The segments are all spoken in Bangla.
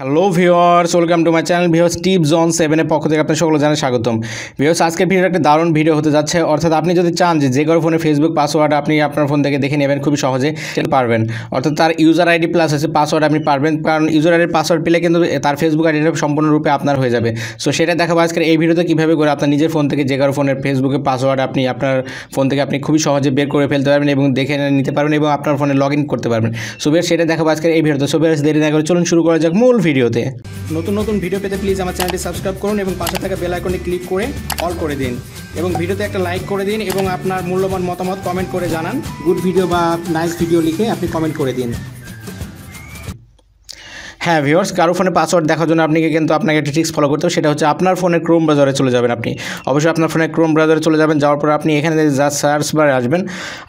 hello viewers welcome to my channel views tip zone সেভেনের পক্ষ থেকে আপনার সকলে জানাই স্বাগতম ভিওস আজকের ভিডিও একটা দারুণ ভিডিও হতে যাচ্ছে অর্থাৎ আপনি যদি চান যে যে কারো ফোনে ফেসবুক পাসওয়ার্ড আপনি আপনার ফোন থেকে দেখে নেবেন খুবই সহজে সেটা পারবেন অর্থাৎ তার ইউজার আইডি প্লাস আছে পাসওয়ার্ড আপনি পারবেন কারণ ইউজার আইডির পাসওয়ার্ড পেলে কিন্তু তার ফেসবুক আইডিটা সম্পূর্ণরূপে আপনার হয়ে যাবে সো সেটা দেখাবো আজকের এই ভিডিওতে কীভাবে করে আপনার নিজের ফোন থেকে যে কারো ফোনের ফেসবুকে পাসওয়ার্ড আপনি আপনার ফোন থেকে আপনি খুবই সহজে বের করে ফেলতে পারবেন এবং দেখে নিতে পারবেন এবং আপনার ফোনে লগ করতে পারবেন সো বেশ সেটা দেখাবো আজকের এই ভিডিওতে সো বেশ দেরি না করে চলুন শুরু করা যাক মূল ভিডিওতে নতুন নতুন ভিডিও পেতে প্লিজ আমার চ্যানেলটি সাবস্ক্রাইব করুন এবং পাশে থাকা বেল আইকনে ক্লিক করে অল করে দিন এবং ভিডিওতে একটা লাইক করে দিন এবং আপনার মূল্যবান মতামত কমেন্ট করে জানান গুড ভিডিও বা নাইস ভিডিও লিখে আপনি কমেন্ট করে দিন হ্যাঁ ভিওর্স কারো ফোনে পাসওয়ার্ড দেখার জন্য আপনাকে কিন্তু আপনাকে একটা ট্রিক্স ফলো করতে হবে সেটা হচ্ছে আপনার ফোনের ক্রোম ব্রাউজারে চলে যাবেন আপনি অবশ্যই আপনার ফোনের ক্রোম ব্রাউজারে চলে যাবেন যাওয়ার পর আপনি এখানে জাস্ট সার্চ বারে আসবেন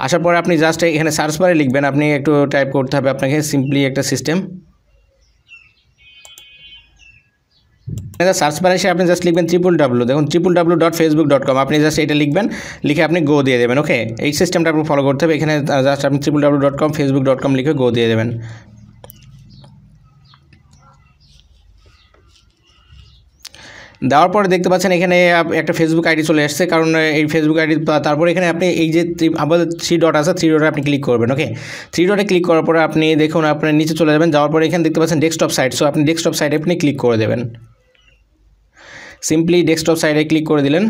আসার পরে আপনি জাস্ট এখানে সার্চ বারে লিখবেন আপনি একটু টাইপ করতে হবে আপনাকে সিম্পলি একটা সিস্টেম সার্চ বারে এসে আপনি জাস্ট লিখবেন ট্রিপল ডাব্লু দেখুন triple W dot Facebook dot com আপনি জাস্ট এটা লিখবেন লিখে আপনি গো দিয়ে দেবেন ওকে এই সিস্টেমটা আপনি ফলো করতে হবে এখানে জাস্ট আপনি triple W dot com Facebook dot com লিখে গো দিয়ে দেবেন দেওয়ার পরে দেখতে পাচ্ছেন এখানে একটা ফেসবুক আইডি চলে আসছে কারণ এই ফেসবুক আইডি তারপরে এখানে আপনি এই যে আমাদের থ্রি ডট আছে থ্রি ডটে আপনি ক্লিক করবেন ওকে থ্রি ডটে ক্লিক করার পরে আপনি দেখুন আপনি নিচে চলে যাবেন যাওয়ার পরে এখানে দেখতে পাচ্ছেন ডেস্কটপ সাইট সো আপনি ডেস্কটপ সাইটে আপনি ক্লিক করে দেবেন সিম্পলি ডেস্কটপ সাইডে ক্লিক করে দিলেন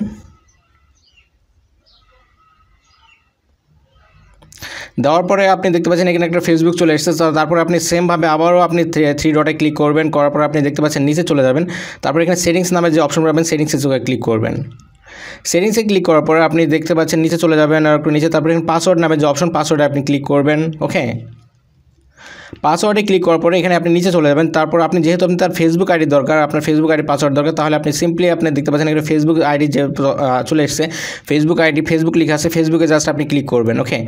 দেওয়ার পরে আপনি দেখতে পাচ্ছেন এখানে একটা ফেসবুক চলে এসেছে তারপরে আপনি সেমভাবে আবারও আপনি থ্রি ডটে ক্লিক করবেন করার পরে আপনি দেখতে পাচ্ছেন নিচে চলে যাবেন তারপরে এখানে সেটিংস নামে যে অপশন পাবেন সেটিংসে চোখে ক্লিক করবেন সেটিংসে ক্লিক করার পরে আপনি দেখতে পাচ্ছেন নিচে চলে যাবেন আর নিচে তারপরে পাসওয়ার্ড নামে যে অপশন পাসওয়ার্ডে আপনি ক্লিক করবেন ওকে পাসওয়ার্ডে ক্লিক করার পরে এখানে আপনি নিচে চলে যাবেন তারপর আপনি যেহেতু আপনি তার ফেসবুক আইডি দরকার আপনার ফেসবুক আইডি পাসওয়ার্ড দরকার তাহলে আপনি সিম্পলি আপনি দেখতে পাচ্ছেন এখানে ফেসবুক আইডি যে চলে এসছে ফেসবুক আইডি ফেসবুক লেখা আছে ফেসবুকে জাস্ট আপনি ক্লিক করবেন ওকে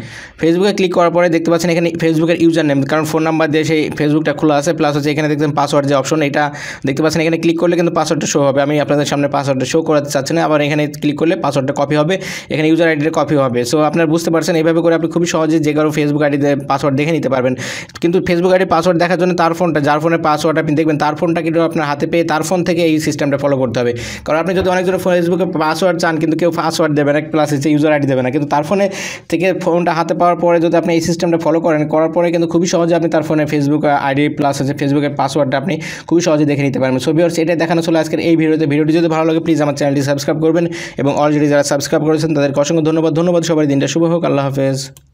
ফেসবুকে ক্লিক করার পরে দেখতে পাচ্ছেন এখানে ফেসবুকের ইউজার নেম কারণ ফোন নাম্বার দিয়ে সেই ফেসবুকটা খোলা আছে প্লাস হচ্ছে এখানে দেখতে পাসওয়ার্ড যে অপশন এটা দেখতে পাচ্ছেন এখানে ক্লিক করলে কিন্তু পাসওয়ার্ডটা শো হবে আমি আপনাদের সামনে পাসওয়ার্ডটা শো করাতে চাচ্ছি না আবার এখানে ক্লিক করলে পাসওয়ার্ডটা কপি হবে এখানে ইউজার আইডিটা কপি হবে সো আপনারা বুঝতে পারছেন এভাবে করে আপনি খুবই সহজে যে কারো ফেসবুক আইডিতে পাসওয়ার্ড দেখে নিতে পারবেন কিন্তু ফেসবুক আইডি পাসওয়ার্ড দেখার জন্য তার ফোনটা যার ফোনের পাসওয়ার্ড আপনি দেখবেন তার ফোনটা কিন্তু আপনার হাতে পেয়ে তার ফোন থেকে এই সিস্টেমটা ফলো করতে হবে কারণ আপনি যদি অনেকজন ফেসবুকে পাসওয়ার্ড চান কিন্তু কেউ পাসওয়ার্ড দেবে না প্লাস হচ্ছে ইউজার আইডি দেবে না কিন্তু তার ফোনে থেকে ফোনটা হাতে পাওয়ার পরে যদি আপনি এই সিস্টেমটা ফলো করেন করার পরে কিন্তু খুবই সহজে আপনি তার ফোনে ফেসবুক আইডি প্লাস হচ্ছে ফেসবুকের পাসওয়ার্ডটা আপনি খুবই সহজে দেখে নিতে পারবেন সো ভিওর্স সেটাই দেখানো চলে আজকের এই ভিডিওতে ভিডিওটি যদি ভালো লাগে প্লিজ আমার চ্যানেলটি সাবস্ক্রাইব করবেন এবং অলরেডি যারা সাবস্ক্রাইব করেছেন তাদের অসংখ্য ধন্যবাদ ধন্যবাদ সবাই দিনটা শুভ হোক আল্লাহ হাফেজ